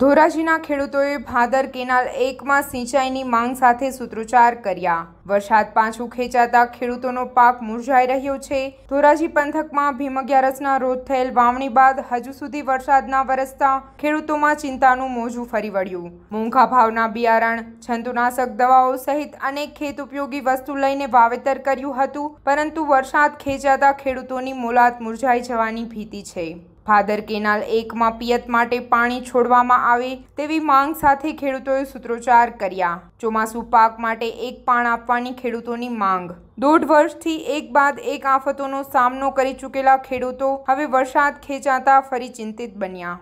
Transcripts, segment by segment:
ધોરાજીના ખેડૂતોએ ભાદર કેનાલ એકમાં સિંચાઈની માંગ સાથે સૂત્રોચ્ચાર કર્યા વરસાદ પાછું ખેંચાતા ખેડૂતોનો પાક મુરઝાઈ રહ્યો છે ધોરાજી પંથકમાં ભીમ અગિયારસના રોજ થયેલ વાવણી બાદ હજુ સુધી વરસાદના વરસતા ખેડૂતોમાં ચિંતાનું મોજું ફરી વળ્યું મોંઘા ભાવના બિયારણ જંતુનાશક દવાઓ સહિત અનેક ખેત ઉપયોગી વસ્તુ લઈને વાવેતર કર્યું હતું પરંતુ વરસાદ ખેંચાતા ખેડૂતોની મોલાત મુરઝાઈ જવાની ભીતિ છે ભાદર કેનાલ એકમાં પિયત માટે પાણી છોડવામાં આવે તેવી માંગ સાથે ખેડૂતોએ સૂત્રોચ્ચાર કર્યા ચોમાસું પાક માટે એક પાણ આપવાની ખેડૂતોની માંગ દોઢ વર્ષથી એક બાદ એક આફતોનો સામનો કરી ચૂકેલા ખેડૂતો હવે વરસાદ ખેંચાતા ફરી ચિંતિત બન્યા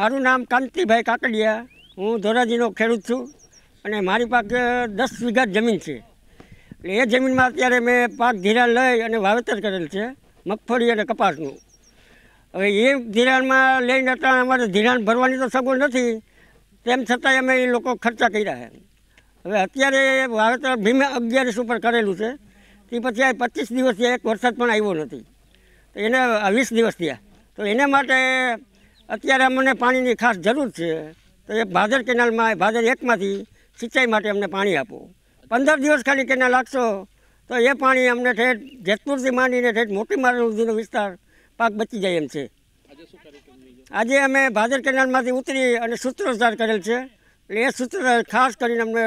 મારું નામ કાંતિભાઈ કાકડિયા હું ધોરાજીનો ખેડૂત છું અને મારી પાસે દસ વીઘા જમીન છે એટલે એ જમીનમાં અત્યારે મેં પાક ઘીરા લઈ અને વાવેતર કરેલ છે મગફળી અને કપાસનું હવે એ ધિરાણમાં લઈને હતા અમારે ધિરાણ ભરવાની તો સગવડ નથી તેમ છતાં અમે એ લોકો ખર્ચા કર્યા છે હવે અત્યારે વાવેતર ભીમે અગિયારીસ ઉપર કરેલું છે તે પછી આ પચીસ દિવસથી એક વરસાદ પણ આવ્યો નથી તો એને વીસ દિવસ થયા તો એને માટે અત્યારે અમને પાણીની ખાસ જરૂર છે તો એ ભાદર કેનાલમાં ભાદર એકમાંથી સિંચાઈ માટે અમને પાણી આપો પંદર દિવસ ખાલી કેનાલ લાગશો તો એ પાણી અમને ઠેઠ જેતપુરથી માંડીને ઠેઠ મોટી મારા સુધીનો વિસ્તાર પાક બચી જાય એમ છે આજે અમે ભાદર કેનાલમાંથી ઉતરી અને સૂત્રોચ્ચાર કરેલ છે એટલે એ સૂત્ર ખાસ કરીને અમને